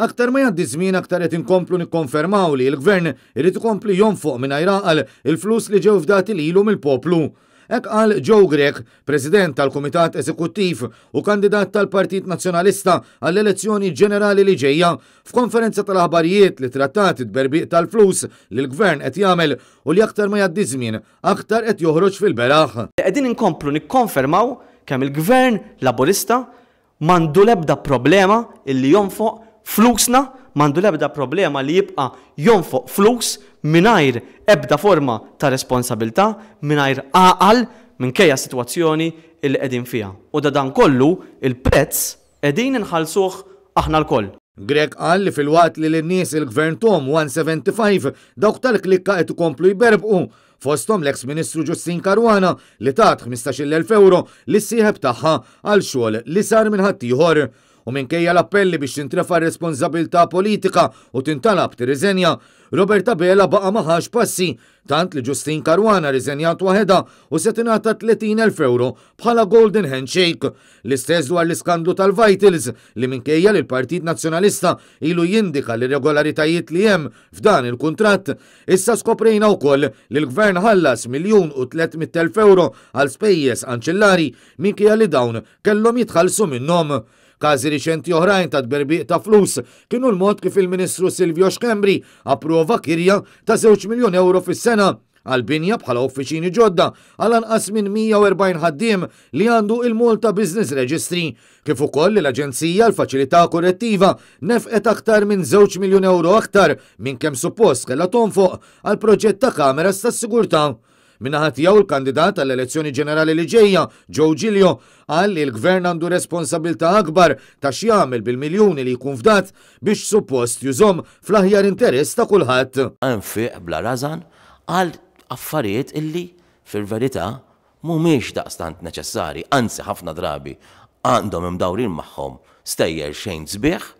Aktar ma jaddi żmien aktar qed inkomplu nikkonfermaw li l-gvern irid ikompli jonfoq minn ajraqal il-flus li ġew fdati lilu mill-poplu. Ek għal Joe Grek, president tal-Komitat Eżekuttiv u kandidat tal-Partit Nazzjonalista għall-elezzjoni ġenerali li ġejja f'konferenza tal-aħbarijiet li trattat id-berbiq tal-flus li l-gvern qed jagħmel u li aktar ma jgħaddi żmien aktar qed joħroġ fil-beraħ. Qegħdin inkomplu nikkonfermaw kemm il-gvern laburista mandu lebda problema illi jonfoq Flusna mandu ebda problema li jibqa jonfoq flus minajr ebda forma ta' responsabilta, minajr aqal minkejja situazzjoni il edin fija. U da dan kollu il-prezz qegħdin nħalsuħ aħna l-koll. Greg qal li fil-waqt li l-nies il-gvern tom 175 dawk tal-klikka qed ikomplu jberbqu fostom l-eks ministru Ġustin Karwana li tat 15.000 euro li s-sieħeb taħħa għal xogħol li sar minn ħaddieħor u minkejja l-appelli biex tintrefa responsabilta politika u tintalab tirriżenja, Robert Abela baqa maħax passi, tant li Ġustin Karwana riżenjat waħeda u setinata 30.000 euro bħala Golden Handshake. L-istess dwar l-iskandlu tal-Vitals li minkejja li l-Partit Nazjonalista ilu jindika l-irregolaritajiet li jem f'dan il-kontrat. Issa skoprejna u koll li l-gvern ħallas miljon u 300.000 euro għal spejjes anċillari minkejja li dawn kellhom jitħallsu minnom. Każi riċenti oħrajn ta' tberbiq ta' flus kienu l-mod kif il-Ministru Silvio Xkembri approva kirja ta' 2 miljon euro fis-sena għal-binja bħala uffiċini ġodda għal anqas minn 140 ħaddiem li għandu il multa Business Registry kif ukoll l-Aġenzija l-Faċilità Korrettiva nefqet aktar minn 2 miljun euro aktar minn kemm suppost kellha tonfoq għal proġett ta' Kamera tas-sigurtà. Minnaħat jew il-kandidat għall-elezzjoni ġenerali li ġejja, Joe Gilio, għal li l-gvern għandu responsabilta akbar ta' xjamil bil-miljoni li jkun fdat biex suppost jużom fl-aħjar interess ta' kulħadd. fiq bla razan għal affarijiet illi fil-verità mumiex daqstant neċessari, anzi ħafna drabi għandhom imdawrin magħhom stejjer xejn sbieħ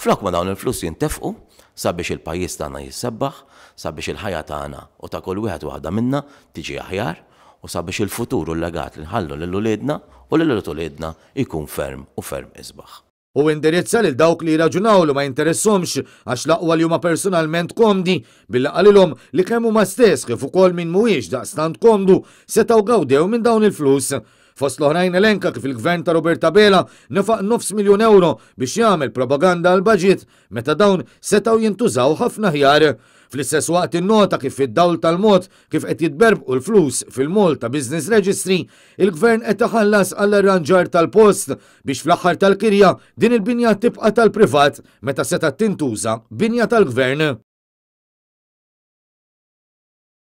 Flok ma dawn il-flus jintefqu sabiex il-pajjiż tagħna jissebbaħ, sabiex il-ħajja tagħna u ta' kull wieħed waħda minna tiġi aħjar u sabiex il-futur u l-legat li nħallu l uliedna u l uliedna jkun ferm u ferm isbaħ. U indirizza lil dawk li raġunaw ma interessumx għax laqwa li huma personalment komdi billa qalilhom li kemm huma stess kif ukoll minn mhuwiex daqstant komdu setgħu gawdew minn dawn il-flus Fost l-oħrajn elenka kif il-gvern ta' Roberta Bela nefaq nofs miljon euro biex jagħmel propaganda għal baġit meta dawn setaw jintużaw ħafna ħjar. Fl-istess waqt innota kif id-dawl tal-mod kif qed jitberbqu l-flus fil-mol ta' Business Registry, il-gvern qed iħallas għall arranġar tal-post biex fl-aħħar tal-kirja din il-binja tibqa' tal-privat meta seta' tintuża binja tal-gvern.